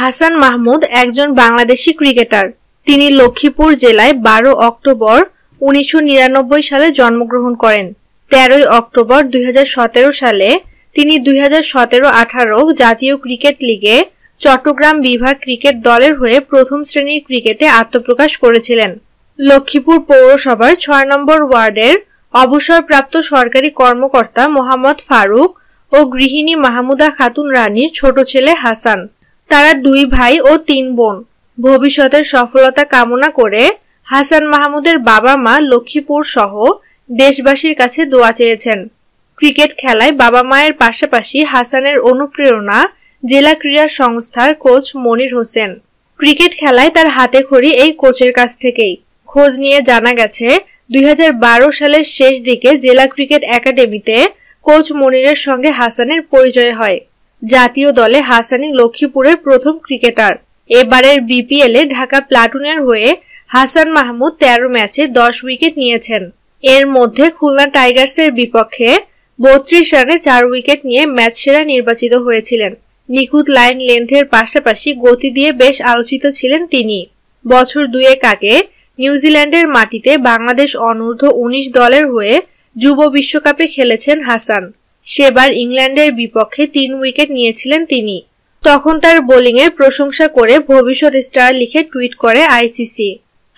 হাসান মাহমুদ একজন বাংলাদেশি ক্রিকেটার তিনি লক্ষ্মীপুর জেলায় বারো অক্টোবর উনিশশো সালে জন্মগ্রহণ করেন তেরোই অক্টোবর দুই সালে তিনি দুই হাজার সতেরো আঠারো জাতীয় ক্রিকেট লিগে চট্টগ্রাম বিভাগ ক্রিকেট দলের হয়ে প্রথম শ্রেণীর ক্রিকেটে আত্মপ্রকাশ করেছিলেন লক্ষ্মীপুর পৌরসভার ছয় নম্বর ওয়ার্ডের অবসরপ্রাপ্ত সরকারি কর্মকর্তা মোহাম্মদ ফারুক ও গৃহিণী মাহমুদা খাতুন রানীর ছোট ছেলে হাসান তারা দুই ভাই ও তিন বোন ভবিষ্যতের সফলতা কামনা করে হাসান মাহমুদের বাবা মা লক্ষ্মীপুর সহ দেশবাসীর কাছে দোয়া চেয়েছেন ক্রিকেট খেলায় বাবা মায়ের পাশাপাশি হাসানের অনুপ্রেরণা জেলা ক্রীড়া সংস্থার কোচ মনির হোসেন ক্রিকেট খেলায় তার হাতে খড়ি এই কোচের কাছ থেকেই খোঁজ নিয়ে জানা গেছে দুই সালের শেষ দিকে জেলা ক্রিকেট একাডেমিতে কোচ মনিরের সঙ্গে হাসানের পরিচয় হয় জাতীয় দলে হাসানি লক্ষ্মীপুরের প্রথম ক্রিকেটার এবারের বিপিএলে ঢাকা প্লাটুনের হয়ে হাসান মাহমুদ ১৩ ম্যাচে ১০ উইকেট নিয়েছেন এর মধ্যে খুলনা টাইগার্সের বিপক্ষে বত্রিশ রানে চার উইকেট নিয়ে ম্যাচ সেরা নির্বাচিত হয়েছিলেন নিখুঁত লাইন লেন্থের পাশাপাশি গতি দিয়ে বেশ আলোচিত ছিলেন তিনি বছর দুয়েক আগে নিউজিল্যান্ডের মাটিতে বাংলাদেশ অনূর্ধ্ব উনিশ দলের হয়ে যুব বিশ্বকাপে খেলেছেন হাসান সেবার ইংল্যান্ডের বিপক্ষে তিন উইকেট নিয়েছিলেন তিনি তখন তার বোলিংয়ের প্রশংসা করে ভবিষ্যৎ স্টার লিখে টুইট করে আইসিসি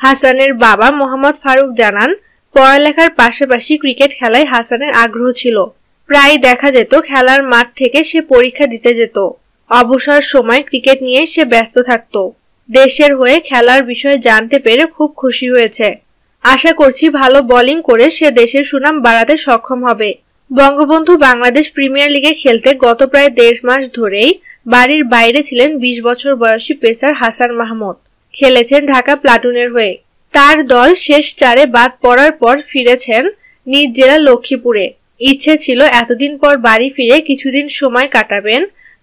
হাসানের বাবা মোহাম্মদ ফারুক জানান পড়ালেখার পাশাপাশি ক্রিকেট খেলায় হাসানের আগ্রহ ছিল প্রায় দেখা যেত খেলার মাঠ থেকে সে পরীক্ষা দিতে যেত অবসর সময় ক্রিকেট নিয়ে সে ব্যস্ত থাকত দেশের হয়ে খেলার বিষয়ে জানতে পেরে খুব খুশি হয়েছে আশা করছি ভালো বোলিং করে সে দেশের সুনাম বাড়াতে সক্ষম হবে বঙ্গবন্ধু বাংলাদেশ প্রিমিয়ার লিগে খেলতে গত প্রায় দেড় মাস ধরেই বাড়ির বাইরে ছিলেন বিশ বছর বয়সী পেসার হাসান মাহমুদ খেলেছেন ঢাকা প্লাটুনের হয়ে তার দল শেষ চারে বাদ পড়ার পর ফিরেছেন নিজ জেলা লক্ষ্মীপুরে ইচ্ছে ছিল এতদিন পর বাড়ি ফিরে কিছুদিন সময় কাটাবেন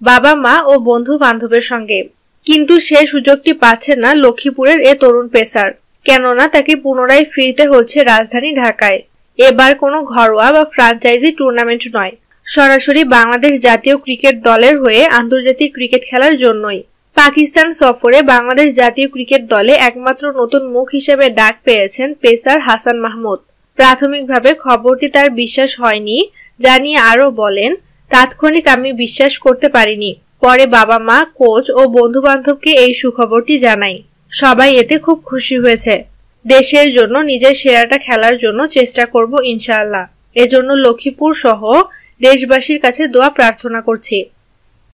বাবা মা ও বন্ধু বান্ধবের সঙ্গে কিন্তু সে সুযোগটি পাচ্ছে না লক্ষ্মীপুরের এ তরুণ পেসার কেননা তাকে পুনরায় ফিরতে হচ্ছে রাজধানী ঢাকায় এবার কোনো ঘরোয়া বা ফ্রাঞ্চাইজি টুর্নামেন্ট নয় সরাসরি বাংলাদেশ জাতীয় ক্রিকেট দলের হয়ে আন্তর্জাতিক ক্রিকেট খেলার জন্যই পাকিস্তান সফরে বাংলাদেশ জাতীয় ক্রিকেট দলে একমাত্র নতুন মুখ হিসেবে ডাক পেয়েছেন পেসার হাসান মাহমুদ প্রাথমিকভাবে খবরটি তার বিশ্বাস হয়নি জানিয়ে আরও বলেন তাৎক্ষণিক আমি বিশ্বাস করতে পারিনি পরে বাবা মা কোচ ও বন্ধুবান্ধবকে এই সুখবরটি জানাই সবাই এতে খুব খুশি হয়েছে দেশের জন্য নিজের সেরাটা খেলার জন্য চেষ্টা করব ইনশাআল্লাহ এজন্য লক্ষ্মীপুর সহ দেশবাসীর কাছে দোয়া প্রার্থনা করছি